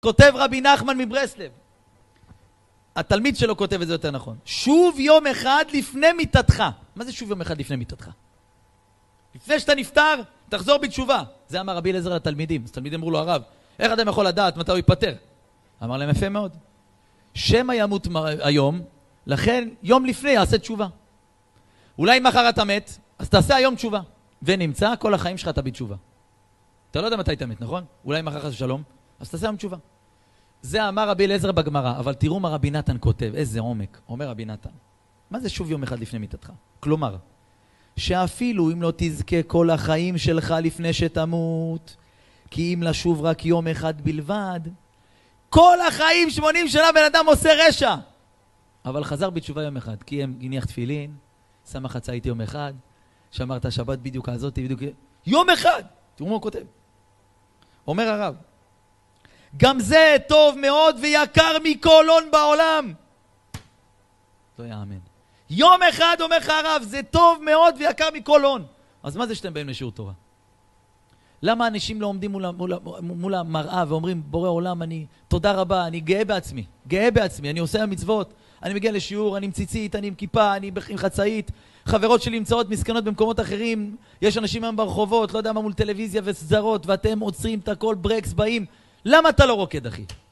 כותב רבי נחמן מברסלב, התלמיד שלו כותב את זה יותר נכון, שוב יום אחד לפני מיתתך. מה זה שוב יום אחד לפני מיתתך? לפני שאתה נפטר, תחזור בתשובה. זה אמר רבי אליעזר לתלמידים, אז תלמידים אמרו לו, הרב, איך אדם יכול לדעת מתי הוא ייפטר? אמר להם, יפה מאוד. שמא ימות היום, לכן יום לפני יעשה תשובה. אולי מחר אתה מת, אז תעשה היום תשובה. ונמצא כל החיים שלך אתה בתשובה. אתה לא יודע מתי אתה מת, נכון? אולי מחר חס ושלום. אז תעשה היום תשובה. זה אמר רבי אליעזר בגמרא, אבל תראו מה רבי נתן כותב, איזה עומק. אומר רבי נתן, מה זה שוב יום אחד לפני מיתתך? כלומר, שאפילו אם לא תזכה כל החיים שלך לפני שתמות, כי אם לשוב רק יום אחד בלבד, כל החיים, 80 שנה, בן אדם עושה רשע. אבל חזר בתשובה יום אחד, כי הם הניח תפילין, שם איתי יום אחד, שמר את השבת בדיוק הזאת, בדיוק... יום אחד! תראו מה הוא כותב. אומר הרב, גם זה טוב מאוד ויקר מכל הון בעולם. לא יאמן. יום אחד אומר לך הרב, זה טוב מאוד ויקר מכל הון. אז מה זה שאתם באים לשיעור תורה? למה אנשים לא עומדים מול, מול, מול המראה ואומרים, בורא עולם, אני, תודה רבה, אני גאה בעצמי, גאה בעצמי, אני עושה המצוות, אני מגיע לשיעור, אני עם ציצית, אני עם כיפה, אני עם חצאית, חברות שלי נמצאות מסכנות במקומות אחרים, יש אנשים היום ברחובות, לא יודע מה, מול טלוויזיה וסדרות, ואתם עוצרים את הכל, ברקס, באים. למה אתה לא רוקד, אחי?